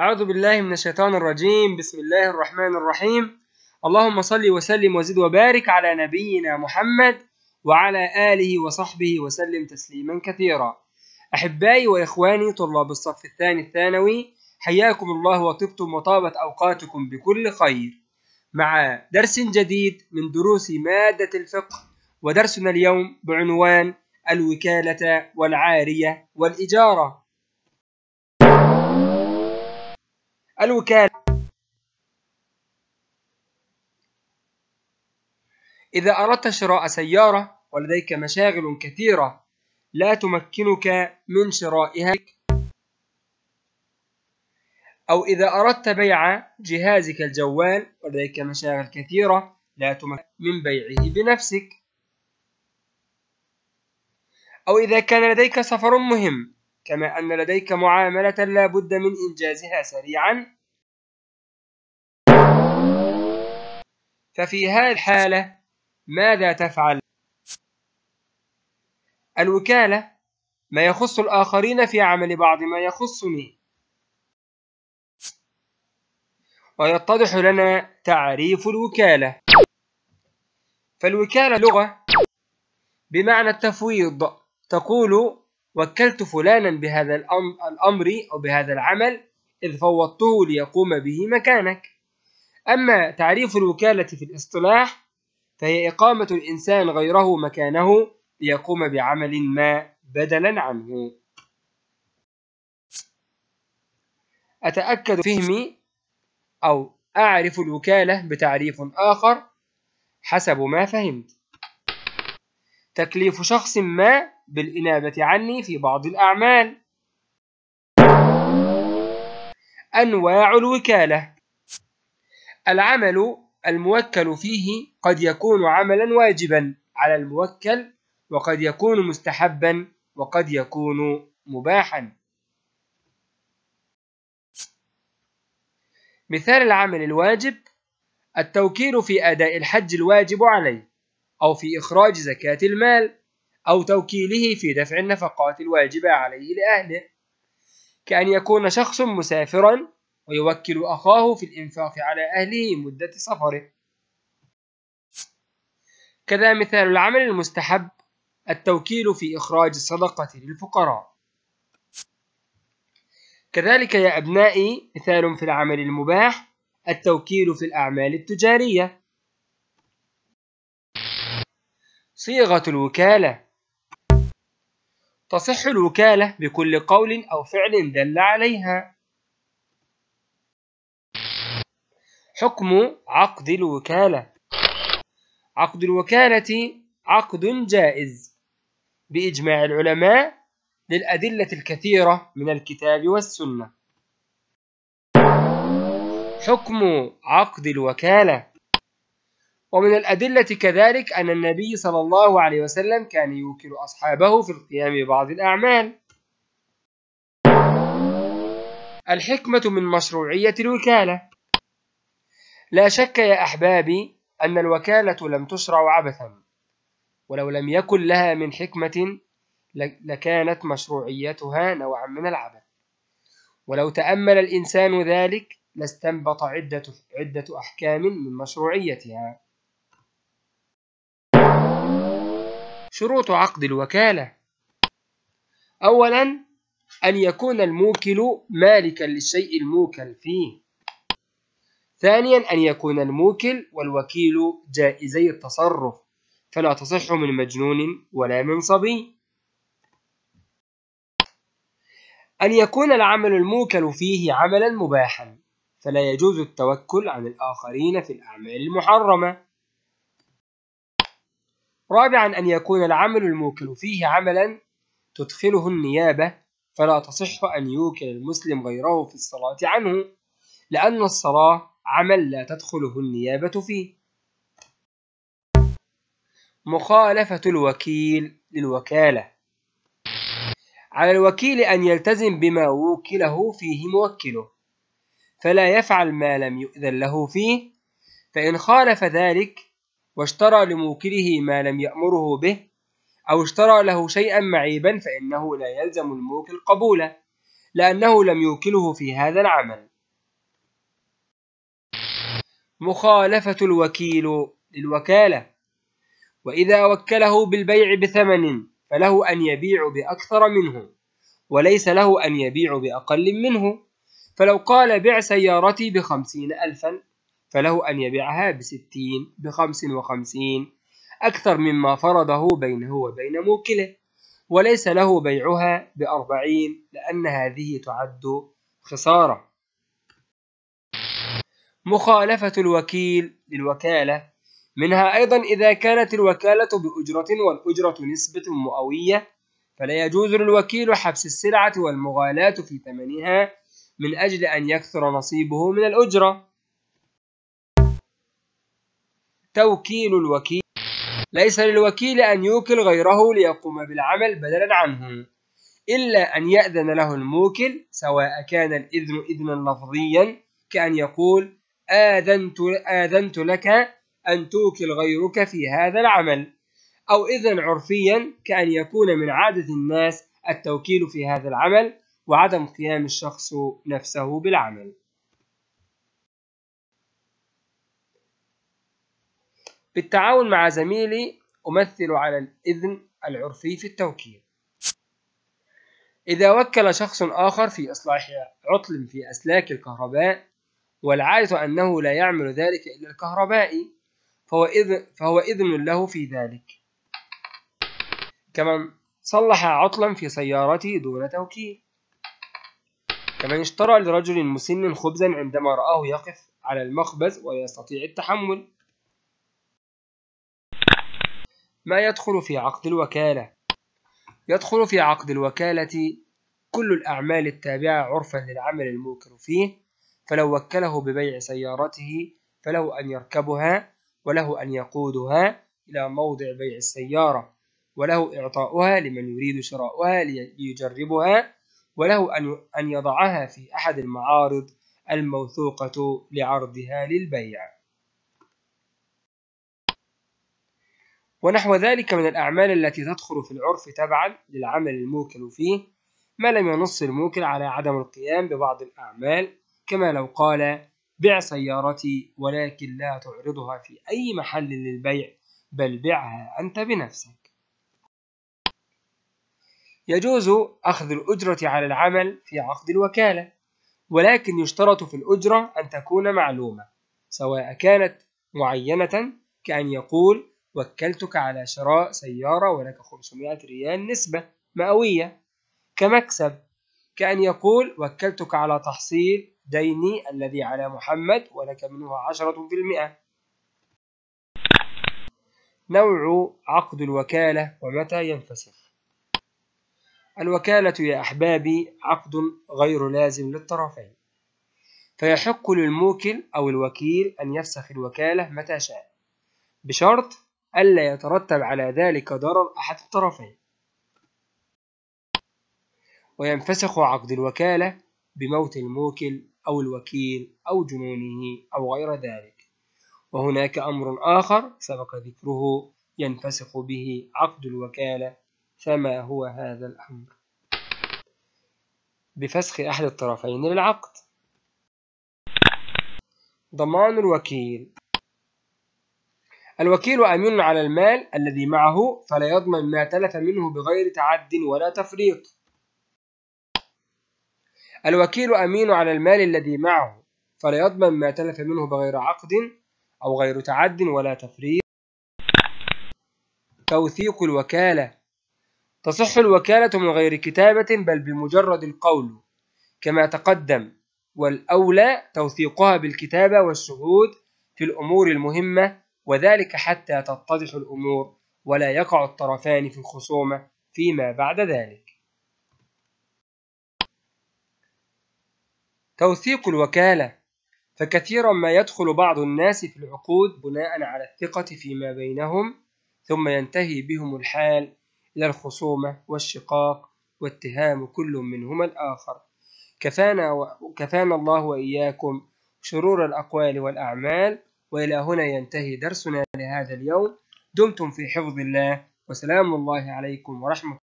أعوذ بالله من الشيطان الرجيم بسم الله الرحمن الرحيم اللهم صل وسلم وزد وبارك على نبينا محمد وعلى آله وصحبه وسلم تسليما كثيرا أحبائي وإخواني طلاب الصف الثاني الثانوي حياكم الله وطبتم وطابت أوقاتكم بكل خير مع درس جديد من دروس مادة الفقه ودرسنا اليوم بعنوان الوكالة والعارية والإجارة الوكالة إذا أردت شراء سيارة ولديك مشاغل كثيرة لا تمكنك من شرائها أو إذا أردت بيع جهازك الجوال ولديك مشاغل كثيرة لا تمكنك من بيعه بنفسك أو إذا كان لديك سفر مهم كما أن لديك معاملة لا بد من إنجازها سريعا ففي هذه الحالة ماذا تفعل؟ الوكالة ما يخص الآخرين في عمل بعض ما يخصني ويتضح لنا تعريف الوكالة فالوكالة لغة بمعنى التفويض تقول وكلت فلانا بهذا الأمر أو بهذا العمل إذ فوضته ليقوم به مكانك أما تعريف الوكالة في الاصطلاح فهي إقامة الإنسان غيره مكانه ليقوم بعمل ما بدلا عنه أتأكد فهمي أو أعرف الوكالة بتعريف آخر حسب ما فهمت تكليف شخص ما بالإنابة عني في بعض الأعمال أنواع الوكالة العمل الموكل فيه قد يكون عملا واجبا على الموكل وقد يكون مستحبا وقد يكون مباحا مثال العمل الواجب التوكيل في أداء الحج الواجب عليه أو في إخراج زكاة المال أو توكيله في دفع النفقات الواجبة عليه لأهله كأن يكون شخص مسافرا ويوكل أخاه في الإنفاق على أهله مدة سفره كذا مثال العمل المستحب التوكيل في إخراج الصدقة للفقراء كذلك يا أبنائي مثال في العمل المباح التوكيل في الأعمال التجارية صيغة الوكالة تصح الوكالة بكل قول أو فعل دل عليها حكم عقد الوكالة عقد الوكالة عقد جائز بإجماع العلماء للأدلة الكثيرة من الكتاب والسنة حكم عقد الوكالة ومن الأدلة كذلك أن النبي صلى الله عليه وسلم كان يوكل أصحابه في القيام ببعض الأعمال الحكمة من مشروعية الوكالة لا شك يا أحبابي أن الوكالة لم تشرع عبثا ولو لم يكن لها من حكمة لكانت مشروعيتها نوعا من العبث ولو تأمل الإنسان ذلك لاستنبط عدة, عدة أحكام من مشروعيتها شروط عقد الوكالة أولا أن يكون الموكل مالكا للشيء الموكل فيه ثانيا أن يكون الموكل والوكيل جائزي التصرف فلا تصح من مجنون ولا من صبي أن يكون العمل الموكل فيه عملا مباحا فلا يجوز التوكل عن الآخرين في الأعمال المحرمة رابعا أن يكون العمل الموكل فيه عملا تدخله النيابة فلا تصح أن يوكل المسلم غيره في الصلاة عنه لأن الصلاة عمل لا تدخله النيابة فيه مخالفة الوكيل للوكالة على الوكيل أن يلتزم بما وكله فيه موكله فلا يفعل ما لم يؤذن له فيه فإن خالف ذلك واشترى لموكله ما لم يأمره به أو اشترى له شيئا معيبا فإنه لا يلزم الموكل قبوله لأنه لم يوكله في هذا العمل مخالفة الوكيل للوكالة وإذا وكله بالبيع بثمن فله أن يبيع بأكثر منه وليس له أن يبيع بأقل منه فلو قال بع سيارتي بخمسين ألفا فله أن يبيعها بستين بخمس وخمسين أكثر مما فرضه بينه وبين موكله وليس له بيعها بأربعين لأن هذه تعد خسارة مخالفة الوكيل للوكالة منها أيضا إذا كانت الوكالة بأجرة والأجرة نسبة مئوية فلا يجوز للوكيل حبس السلعة والمغالاة في ثمنها من أجل أن يكثر نصيبه من الأجرة توكيل الوكيل ليس للوكيل أن يوكل غيره ليقوم بالعمل بدلا عنه إلا أن يأذن له الموكل سواء كان الإذن إذنا لفظيا كأن يقول آذنت, آذنت لك أن توكل غيرك في هذا العمل أو إذن عرفيا كأن يكون من عادة الناس التوكيل في هذا العمل وعدم قيام الشخص نفسه بالعمل بالتعاون مع زميلي أمثل على الإذن العرفي في التوكيل إذا وكل شخص آخر في إصلاح عطل في أسلاك الكهرباء والعادة أنه لا يعمل ذلك إلا الكهربائي فهو إذن, فهو إذن له في ذلك كمن صلح عطلا في سيارته دون توكيل كمن اشترى لرجل مسن خبزا عندما رآه يقف على المخبز ويستطيع التحمل ما يدخل في عقد الوكالة يدخل في عقد الوكالة كل الأعمال التابعة عرفا للعمل الموكل فيه فلو وكله ببيع سيارته فله أن يركبها وله أن يقودها إلى موضع بيع السيارة وله إعطاؤها لمن يريد شراؤها ليجربها وله أن يضعها في أحد المعارض الموثوقة لعرضها للبيع ونحو ذلك من الأعمال التي تدخل في العرف تبعا للعمل الموكل فيه ما لم ينص الموكل على عدم القيام ببعض الأعمال كما لو قال بع سيارتي ولكن لا تعرضها في أي محل للبيع بل بعها أنت بنفسك يجوز أخذ الأجرة على العمل في عقد الوكالة ولكن يشترط في الأجرة أن تكون معلومة سواء كانت معينة كأن يقول وكلتك على شراء سيارة ولك 500 ريال نسبة مئوية كمكسب كأن يقول وكلتك على تحصيل ديني الذي على محمد ولك منه عشرة في المئة نوع عقد الوكالة ومتى ينفسخ الوكالة يا أحبابي عقد غير لازم للطرفين فيحق للموكل أو الوكيل أن يفسخ الوكالة متى شاء بشرط ألا يترتب على ذلك ضرر أحد الطرفين وينفسخ عقد الوكالة بموت الموكل أو الوكيل أو جنونه أو غير ذلك وهناك أمر آخر سبق ذكره ينفسخ به عقد الوكالة فما هو هذا الأمر بفسخ أحد الطرفين للعقد ضمان الوكيل الوكيل أمين على المال الذي معه فلا يضمن ما تلف منه بغير تعد ولا تفريط الوكيل أمين على المال الذي معه فلا يضمن ما تلف منه بغير عقد أو غير تعد ولا تفريط توثيق الوكالة تصح الوكالة من غير كتابة بل بمجرد القول كما تقدم والأولى توثيقها بالكتابة والشهود في الأمور المهمة وذلك حتى تتضح الأمور ولا يقع الطرفان في الخصومة فيما بعد ذلك توثيق الوكالة فكثيرا ما يدخل بعض الناس في العقود بناء على الثقة فيما بينهم ثم ينتهي بهم الحال إلى الخصومة والشقاق واتهام كل منهما الآخر كفانا, و... كفانا الله وإياكم شرور الأقوال والأعمال وإلى هنا ينتهي درسنا لهذا اليوم دمتم في حفظ الله وسلام الله عليكم ورحمة